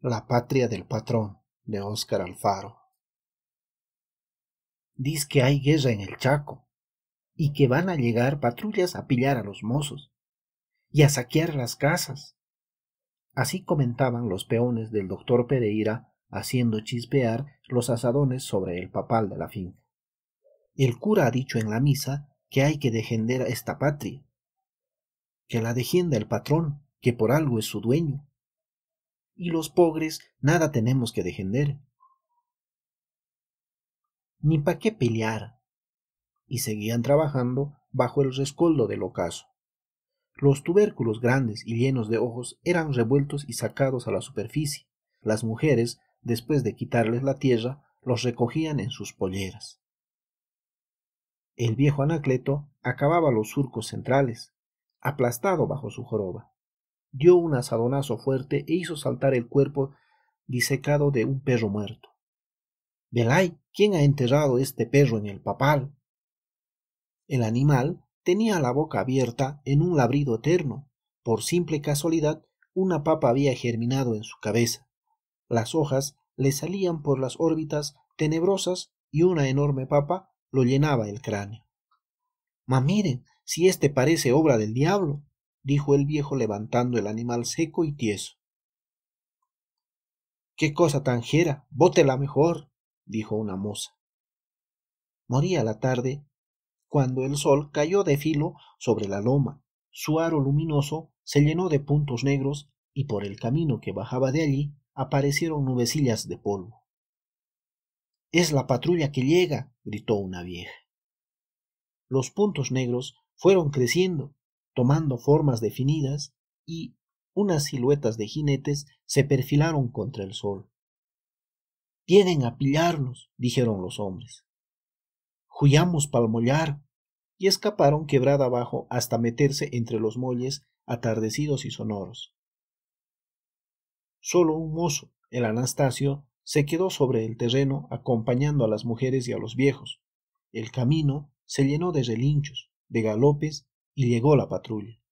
La patria del patrón de Óscar Alfaro. Diz que hay guerra en el Chaco y que van a llegar patrullas a pillar a los mozos y a saquear las casas. Así comentaban los peones del doctor Pereira haciendo chispear los asadones sobre el papal de la finca. El cura ha dicho en la misa que hay que defender a esta patria, que la defienda el patrón, que por algo es su dueño, y los pobres nada tenemos que defender. Ni pa' qué pelear. Y seguían trabajando bajo el rescoldo del ocaso. Los tubérculos grandes y llenos de ojos eran revueltos y sacados a la superficie. Las mujeres, después de quitarles la tierra, los recogían en sus polleras. El viejo Anacleto acababa los surcos centrales, aplastado bajo su joroba dio un asadonazo fuerte e hizo saltar el cuerpo disecado de un perro muerto. Velay, ¿quién ha enterrado este perro en el papal? El animal tenía la boca abierta en un labrido eterno. Por simple casualidad, una papa había germinado en su cabeza. Las hojas le salían por las órbitas tenebrosas y una enorme papa lo llenaba el cráneo. Mas miren, si este parece obra del diablo, dijo el viejo levantando el animal seco y tieso. Qué cosa tan jera. Bótela mejor, dijo una moza. Moría la tarde cuando el sol cayó de filo sobre la loma. Su aro luminoso se llenó de puntos negros y por el camino que bajaba de allí aparecieron nubecillas de polvo. Es la patrulla que llega, gritó una vieja. Los puntos negros fueron creciendo tomando formas definidas y unas siluetas de jinetes se perfilaron contra el sol. Vienen a pillarnos, dijeron los hombres. Huyamos palmollar, y escaparon quebrada abajo hasta meterse entre los molles atardecidos y sonoros. Solo un mozo, el Anastasio, se quedó sobre el terreno acompañando a las mujeres y a los viejos. El camino se llenó de relinchos, de galopes y llegó la patrulla.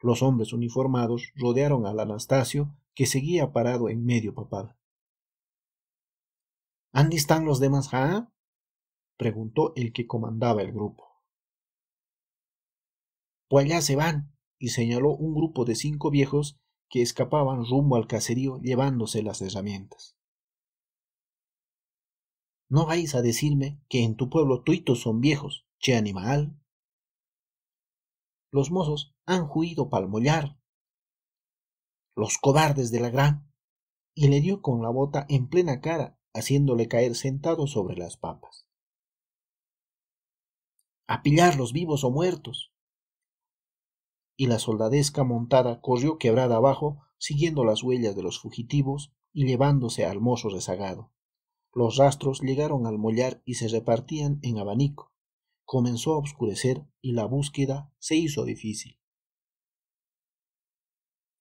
Los hombres uniformados rodearon al Anastasio, que seguía parado en medio papada. —¿Dónde están los demás, ja? preguntó el que comandaba el grupo. Pues allá se van, y señaló un grupo de cinco viejos que escapaban rumbo al caserío llevándose las herramientas. No vais a decirme que en tu pueblo tuitos son viejos, che animal, los mozos han huido palmollar, Los cobardes de la gran. Y le dio con la bota en plena cara, haciéndole caer sentado sobre las papas. A pillar los vivos o muertos. Y la soldadesca montada corrió quebrada abajo, siguiendo las huellas de los fugitivos y llevándose al mozo rezagado. Los rastros llegaron al mollar y se repartían en abanico, comenzó a oscurecer y la búsqueda se hizo difícil.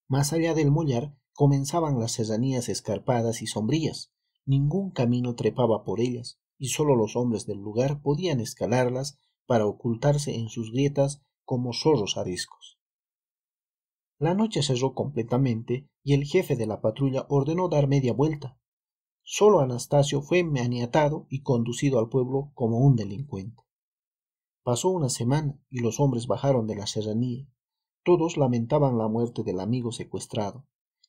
Más allá del mollar comenzaban las serranías escarpadas y sombrías. Ningún camino trepaba por ellas, y sólo los hombres del lugar podían escalarlas para ocultarse en sus grietas como zorros ariscos. La noche cerró completamente y el jefe de la patrulla ordenó dar media vuelta. Sólo Anastasio fue maniatado y conducido al pueblo como un delincuente. Pasó una semana y los hombres bajaron de la serranía. Todos lamentaban la muerte del amigo secuestrado,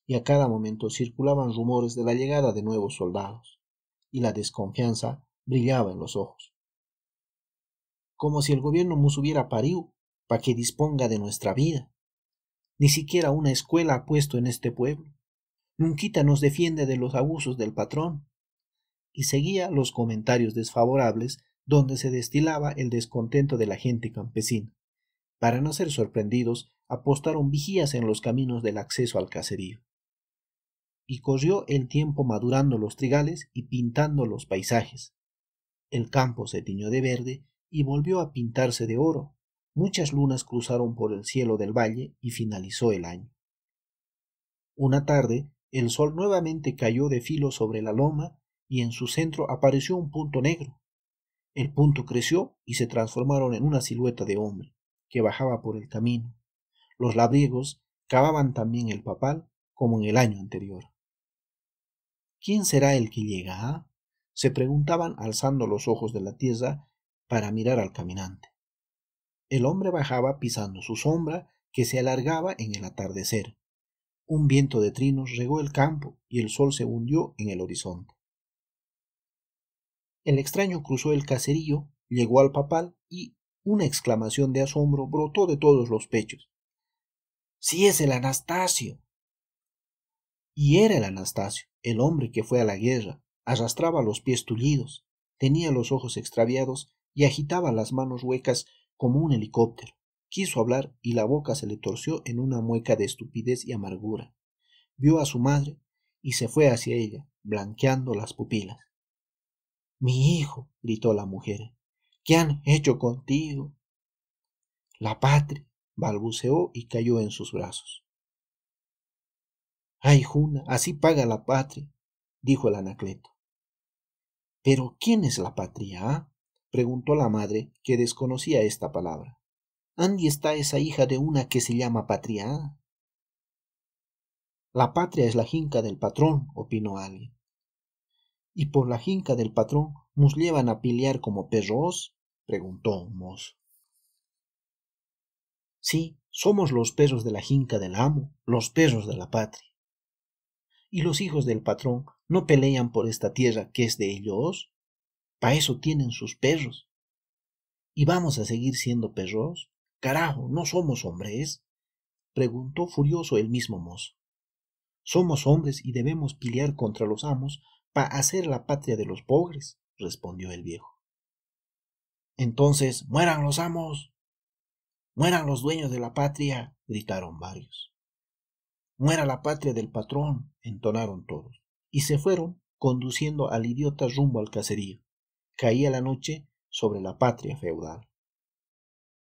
y a cada momento circulaban rumores de la llegada de nuevos soldados, y la desconfianza brillaba en los ojos. Como si el gobierno nos hubiera parido para que disponga de nuestra vida. Ni siquiera una escuela ha puesto en este pueblo. Nunquita nos defiende de los abusos del patrón. Y seguía los comentarios desfavorables donde se destilaba el descontento de la gente campesina. Para no ser sorprendidos, apostaron vigías en los caminos del acceso al caserío. Y corrió el tiempo madurando los trigales y pintando los paisajes. El campo se tiñó de verde y volvió a pintarse de oro. Muchas lunas cruzaron por el cielo del valle y finalizó el año. Una tarde, el sol nuevamente cayó de filo sobre la loma y en su centro apareció un punto negro, el punto creció y se transformaron en una silueta de hombre que bajaba por el camino. Los labriegos cavaban también el papal como en el año anterior. ¿Quién será el que llega? Ah? se preguntaban alzando los ojos de la tierra para mirar al caminante. El hombre bajaba pisando su sombra que se alargaba en el atardecer. Un viento de trinos regó el campo y el sol se hundió en el horizonte. El extraño cruzó el caserío, llegó al papal y una exclamación de asombro brotó de todos los pechos. ¡Sí es el Anastasio! Y era el Anastasio, el hombre que fue a la guerra, arrastraba los pies tullidos, tenía los ojos extraviados y agitaba las manos huecas como un helicóptero. Quiso hablar y la boca se le torció en una mueca de estupidez y amargura. Vio a su madre y se fue hacia ella, blanqueando las pupilas. Mi hijo, gritó la mujer, ¿qué han hecho contigo? La patria, balbuceó y cayó en sus brazos. Ay, Juna, así paga la patria, dijo el anacleto. Pero ¿quién es la patria? Ah? preguntó la madre, que desconocía esta palabra. Andy está esa hija de una que se llama patria? Ah. La patria es la jinca del patrón, opinó alguien y por la jinca del patrón nos llevan a pelear como perros? preguntó Mos. Sí, somos los perros de la jinca del amo, los perros de la patria. ¿Y los hijos del patrón no pelean por esta tierra que es de ellos? Pa' eso tienen sus perros. ¿Y vamos a seguir siendo perros? Carajo, ¿no somos hombres? preguntó furioso el mismo mozo. Somos hombres y debemos pelear contra los amos Pa' hacer la patria de los pobres, respondió el viejo. Entonces, mueran los amos, mueran los dueños de la patria, gritaron varios. Muera la patria del patrón, entonaron todos, y se fueron conduciendo al idiota rumbo al caserío. Caía la noche sobre la patria feudal.